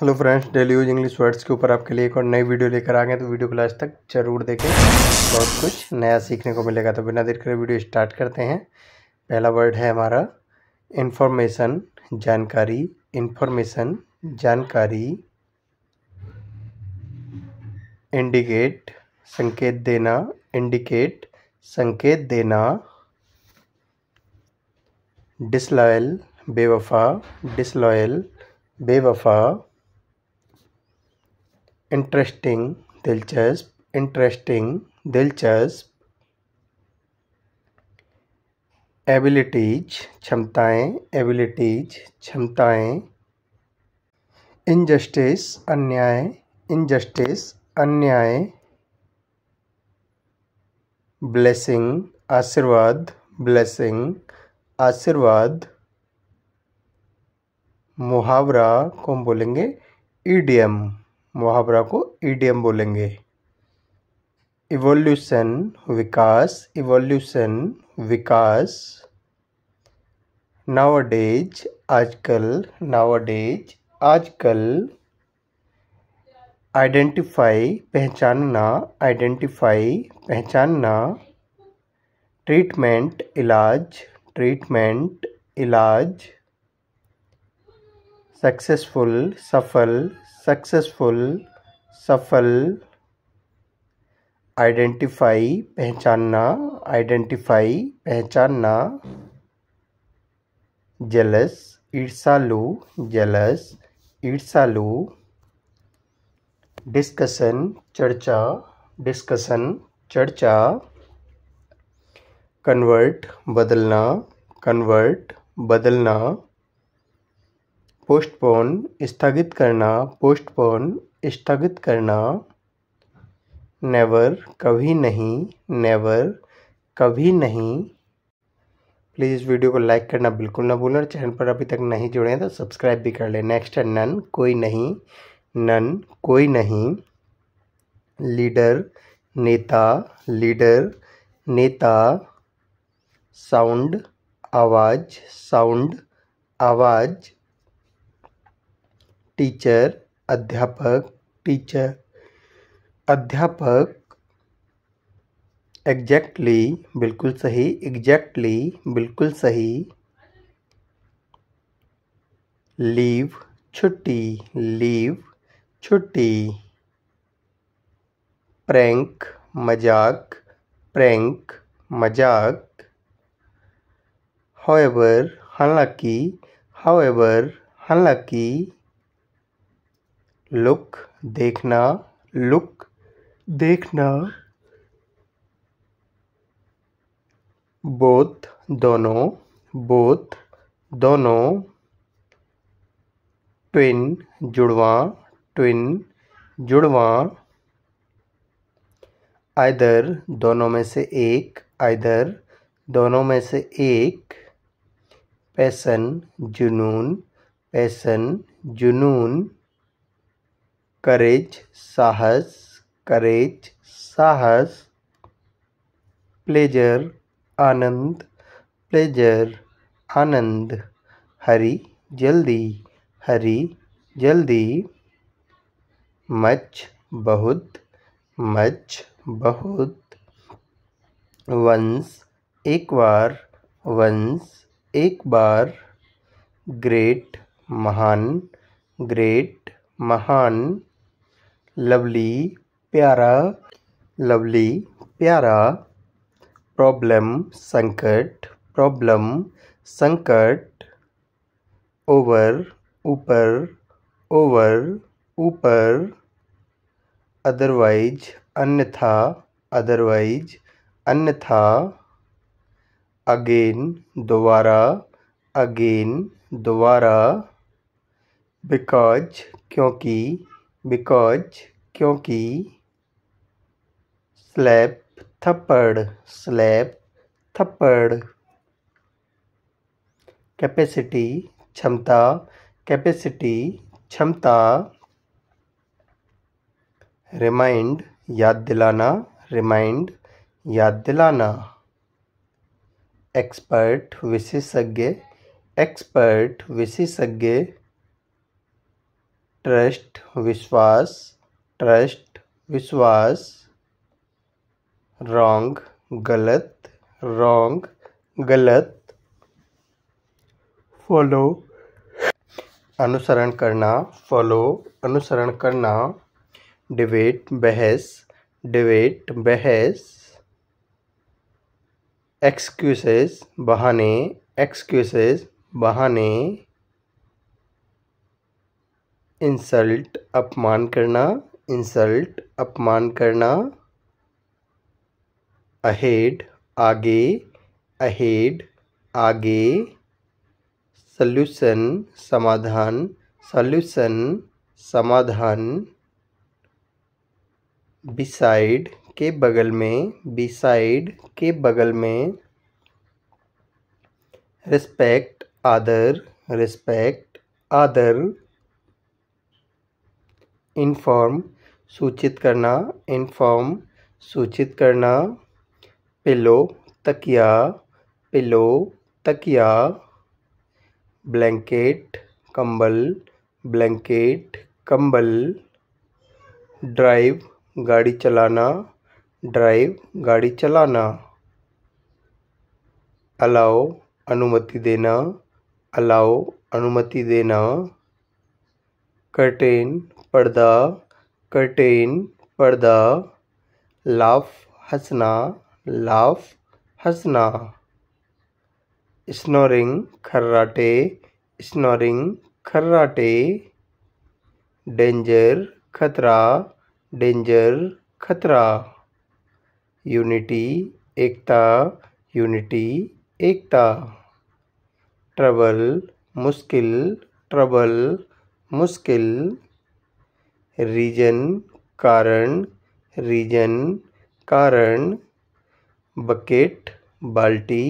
hello friends daily use English words के ऊपर आपके लिए एक और नई वीडियो लेकर आ गए तो वीडियो को लास्ट तक जरूर देखें बहुत कुछ नया सीखने को मिलेगा तो बिना देर करे वीडियो स्टार्ट करते हैं पहला वर्ड है हमारा इन्फॉर्मेशन जानकारी इन्फॉर्मेशन जानकारी इंडिकेट संकेत देना इंडिकेट संकेत देना डिसलॉयल बेवफा डिसलॉयल बेवफा इंटरेस्टिंग दिलचस्प इंटरेस्टिंग दिलचस्प एबिलिटीज क्षमताएं एबिलिटीज क्षमताएं इनजस्टिस अन्याय इनजस्टिस अन्याय ब्लेसिंग आशीर्वाद ब्लेसिंग आशीर्वाद मुहावरा को हम बोलेंगे ईडीएम मुहावरा को ईडीएम e बोलेंगे इवोल्यूशन विकास इवोल्यूशन विकास डेज आजकल डेज आजकल आइडेंटिफाई पहचानना आइडेंटिफाई पहचानना ट्रीटमेंट इलाज ट्रीटमेंट इलाज सक्सेसफुल सफल सक्सेसफुल सफल आइडेंटिफाई पहचानना आइडेंटिफाई पहचानना जेलस ईर्षालु जेलस ईर्षालु डिस्कशन चर्चा डिस्कशन चर्चा कन्वर्ट बदलना कन्वर्ट बदलना पोस्टपोन स्थगित करना पोस्टपोन स्थगित करना नेवर कभी नहीं नेवर कभी नहीं प्लीज़ वीडियो को लाइक करना बिल्कुल ना भूलें और चैनल पर अभी तक नहीं जुड़े हैं तो सब्सक्राइब भी कर लें नेक्स्ट है नन कोई नहीं नन कोई नहीं लीडर नेता लीडर नेता साउंड आवाज़ साउंड आवाज़ टीचर अध्यापक टीचर अध्यापक एग्जैक्टली बिल्कुल सही एग्जैक्टली बिल्कुल सही लीव छुट्टी लीव छुट्टी प्रैंक मजाक प्रैंक मजाक हाउएवर हालांकि हाउएवर हालांकि लुक देखना लुक देखना बोथ दोनों बोथ दोनों ट्विन जुड़वा ट्विन जुड़वा आइदर दोनों में से एक आइदर दोनों में से एक पैसन जुनून पैसन जुनून करेज साहस करेज साहस प्लेजर आनंद प्लेजर आनंद हरी जल्दी हरी जल्दी मच बहुत मच बहुत वंश एक बार वंश एक बार ग्रेट महान ग्रेट महान लवली प्यारा लवली प्यारा प्रॉब्लम संकट प्रॉब्लम संकट ओवर ऊपर ओवर ऊपर अदरवाइज अन्यथा अदरवाइज अन्यथा अगेन दोबारा अगेन दोबारा बिकॉज क्योंकि बिकॉज क्योंकि स्लैप थप्पड़ स्लैप थप्पड़ कैपेसिटी क्षमता कैपेसिटी क्षमता रिमाइंड याद दिलाना रिमाइंड याद दिलाना एक्सपर्ट विशेषज्ञ एक्सपर्ट विशेषज्ञ ट्रस्ट विश्वास ट्रस्ट विश्वास रॉन्ग गलत रॉन्ग गलत फॉलो अनुसरण करना फॉलो अनुसरण करना डिबेट बहस डिबेट बहस एक्सक्यूसेस बहाने एक्सक्यूसेस बहाने इंसल्ट अपमान करना इंसल्ट अपमान करना अहेड आगे अहेड आगे सल्यूशन समाधान सल्यूशन समाधान बिसाइड के बगल में बिसाइड के बगल में रिस्पेक्ट आदर रिस्पेक्ट आदर इनफॉर्म सूचित करना इनफॉर्म सूचित करना पिलो तकिया पिलो तकिया ब्लैंकेट कंबल ब्लैंकेट कंबल ड्राइव गाड़ी चलाना ड्राइव गाड़ी चलाना अलाओ अनुमति देना अलाओ अनुमति देना कर्टेन पर्दा कर्टेन पर्दा लाफ हंसना लाफ हंसना स्नोरिंग खर्राटे स्नोरिंग खर्राटे डेंजर खतरा डेंजर खतरा यूनिटी एकता यूनिटी एकता ट्रबल मुश्किल ट्रबल मुश्किल रीजन कारण रीजन कारण बकेट बाल्टी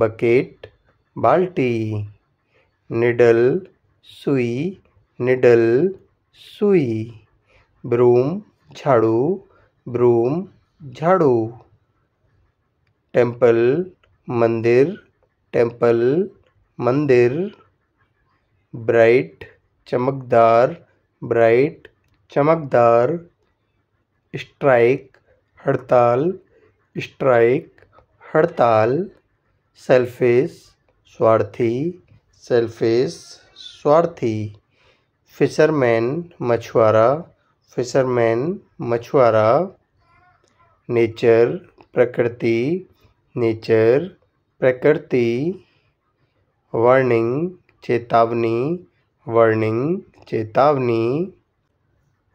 बकेट बाल्टी निडल सुई निडल सुई ब्रूम झाड़ू ब्रूम झाड़ू टेम्पल मंदिर टेम्पल मंदिर ब्राइट चमकदार ब्राइट चमकदार स्ट्राइक हड़ताल स्ट्राइक हड़ताल सेल्फिश स्वार्थी सेल्फिश स्वार्थी फिशरमैन मछुआरा फिशरमैन मछुआरा नेचर प्रकृति नेचर प्रकृति वार्निंग चेतावनी वार्निंग चेतावनी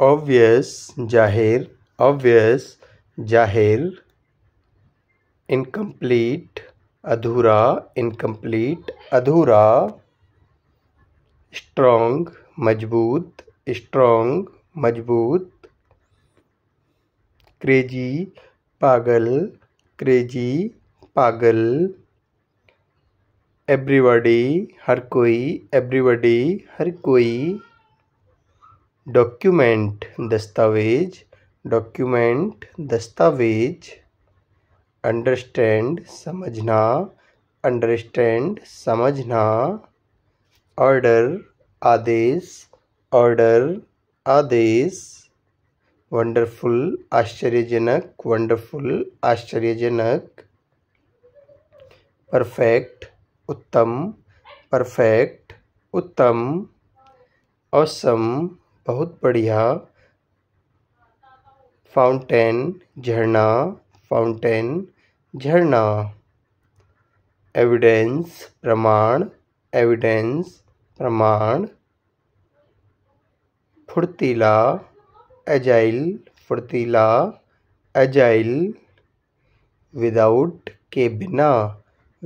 obvious जाहिर obvious जाहिर incomplete अधूरा incomplete अधूरा strong मजबूत strong मजबूत crazy पागल क्रेजी पागल एवरीबडी हर कोई एवरीबडी हर कोई डॉक्यूमेंट दस्तावेज डॉक्यूमेंट दस्तावेज अंडरस्टैंड समझना अंडरस्टैंड समझना ऑर्डर आदेश ऑर्डर आदेश वंडरफुल आश्चर्यजनक वंडरफुल आश्चर्यजनक परफेक्ट उत्तम परफेक्ट उत्तम औसम बहुत बढ़िया फाउंटेन झरना फाउंटेन झरना एविडेंस प्रमाण एविडेंस प्रमाण फुर्तीला एजाइल फुर्तीला एजाइल विदाउट के बिना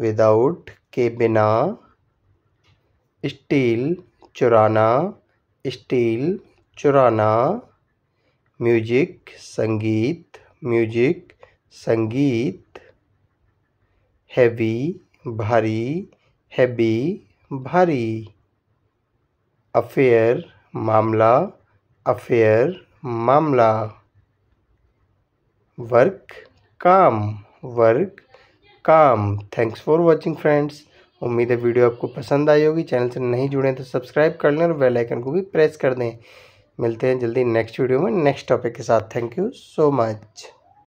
विदाउट के बिना स्टील चुराना स्टील चुराना म्यूजिक संगीत म्यूजिक संगीत हैवी भारी हैवी भारी अफेयर मामला अफेयर मामला वर्क काम वर्क काम थैंक्स फॉर वाचिंग फ्रेंड्स उम्मीद है वीडियो आपको पसंद आई होगी चैनल से नहीं जुड़े तो सब्सक्राइब कर लें और बेल आइकन को भी प्रेस कर दें मिलते हैं जल्दी नेक्स्ट वीडियो में नेक्स्ट टॉपिक के साथ थैंक यू सो मच